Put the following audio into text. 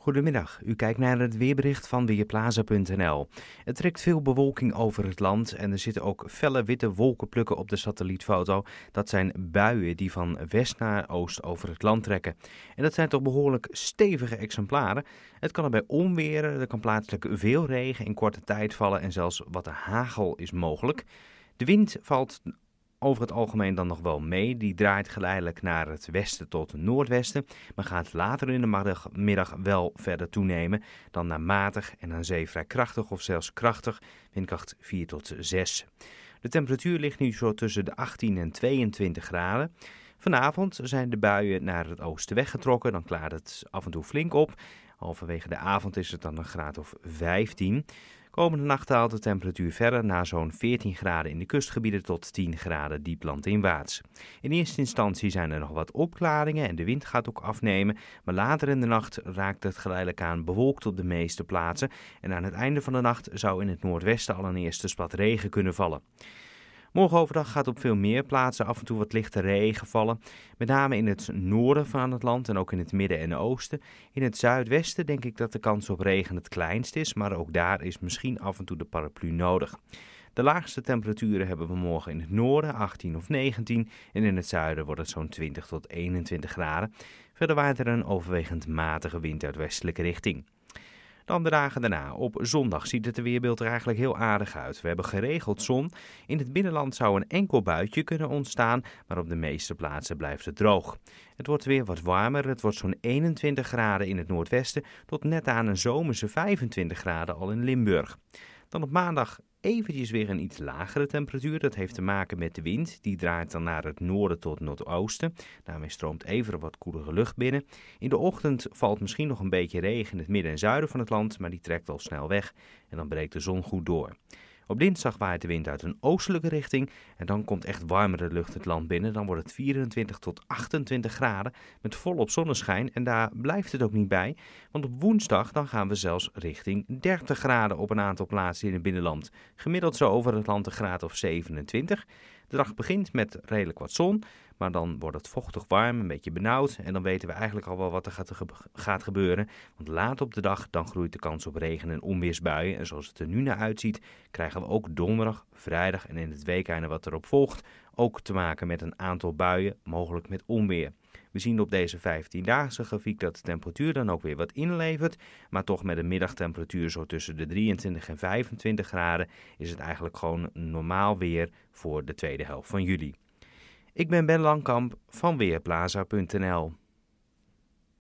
Goedemiddag, u kijkt naar het weerbericht van Weerplaza.nl. Het trekt veel bewolking over het land en er zitten ook felle witte wolkenplukken op de satellietfoto. Dat zijn buien die van west naar oost over het land trekken. En dat zijn toch behoorlijk stevige exemplaren. Het kan er bij onweren, er kan plaatselijk veel regen in korte tijd vallen en zelfs wat hagel is mogelijk. De wind valt over het algemeen dan nog wel mee. Die draait geleidelijk naar het westen tot noordwesten, maar gaat later in de middag wel verder toenemen. Dan naar matig en aan zee vrij krachtig of zelfs krachtig, windkracht 4 tot 6. De temperatuur ligt nu zo tussen de 18 en 22 graden. Vanavond zijn de buien naar het oosten weggetrokken, dan klaart het af en toe flink op. Halverwege de avond is het dan een graad of 15. Komende nacht daalt de temperatuur verder na zo'n 14 graden in de kustgebieden tot 10 graden diep landinwaarts. In eerste instantie zijn er nog wat opklaringen en de wind gaat ook afnemen, maar later in de nacht raakt het geleidelijk aan bewolkt op de meeste plaatsen en aan het einde van de nacht zou in het noordwesten al een eerste spat regen kunnen vallen. Morgen overdag gaat op veel meer plaatsen af en toe wat lichte regen vallen. Met name in het noorden van het land en ook in het midden en oosten. In het zuidwesten denk ik dat de kans op regen het kleinst is, maar ook daar is misschien af en toe de paraplu nodig. De laagste temperaturen hebben we morgen in het noorden, 18 of 19, en in het zuiden wordt het zo'n 20 tot 21 graden. Verder waait er een overwegend matige wind uit westelijke richting dan de dagen daarna. Op zondag ziet het weerbeeld er eigenlijk heel aardig uit. We hebben geregeld zon. In het binnenland zou een enkel buitje kunnen ontstaan, maar op de meeste plaatsen blijft het droog. Het wordt weer wat warmer. Het wordt zo'n 21 graden in het noordwesten tot net aan een zomerse 25 graden al in Limburg. Dan op maandag eventjes weer een iets lagere temperatuur. Dat heeft te maken met de wind. Die draait dan naar het noorden tot noordoosten. Daarmee stroomt even wat koelere lucht binnen. In de ochtend valt misschien nog een beetje regen in het midden en zuiden van het land, maar die trekt al snel weg en dan breekt de zon goed door. Op dinsdag waait de wind uit een oostelijke richting en dan komt echt warmere lucht het land binnen. Dan wordt het 24 tot 28 graden met volop zonneschijn en daar blijft het ook niet bij. Want op woensdag dan gaan we zelfs richting 30 graden op een aantal plaatsen in het binnenland. Gemiddeld zo over het land een graad of 27. De dag begint met redelijk wat zon, maar dan wordt het vochtig warm, een beetje benauwd. En dan weten we eigenlijk al wel wat er gaat gebeuren. Want laat op de dag dan groeit de kans op regen en onweersbuien. En zoals het er nu naar uitziet, krijgen we ook donderdag, vrijdag en in het weekende wat erop volgt... ook te maken met een aantal buien, mogelijk met onweer. We zien op deze 15-daagse grafiek dat de temperatuur dan ook weer wat inlevert, maar toch met een middagtemperatuur zo tussen de 23 en 25 graden is het eigenlijk gewoon normaal weer voor de tweede helft van juli. Ik ben Ben Langkamp van Weerplaza.nl.